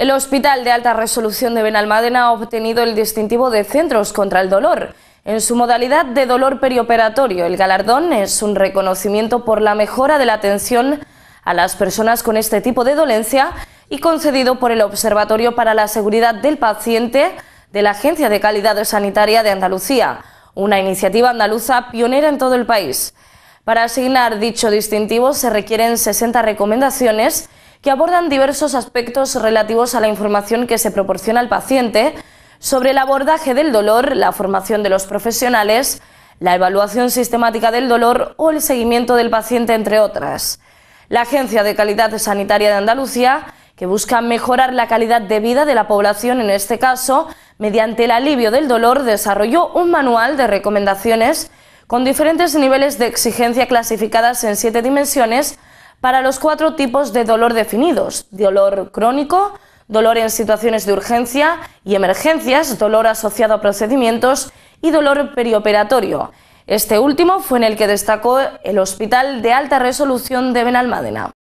El Hospital de Alta Resolución de Benalmádena ha obtenido el distintivo de Centros contra el Dolor. En su modalidad de dolor perioperatorio, el galardón es un reconocimiento por la mejora de la atención a las personas con este tipo de dolencia y concedido por el Observatorio para la Seguridad del Paciente de la Agencia de Calidad Sanitaria de Andalucía, una iniciativa andaluza pionera en todo el país. Para asignar dicho distintivo se requieren 60 recomendaciones que abordan diversos aspectos relativos a la información que se proporciona al paciente sobre el abordaje del dolor, la formación de los profesionales, la evaluación sistemática del dolor o el seguimiento del paciente, entre otras. La Agencia de Calidad Sanitaria de Andalucía, que busca mejorar la calidad de vida de la población en este caso, mediante el alivio del dolor, desarrolló un manual de recomendaciones con diferentes niveles de exigencia clasificadas en siete dimensiones para los cuatro tipos de dolor definidos, dolor crónico, dolor en situaciones de urgencia y emergencias, dolor asociado a procedimientos y dolor perioperatorio. Este último fue en el que destacó el Hospital de Alta Resolución de Benalmádena.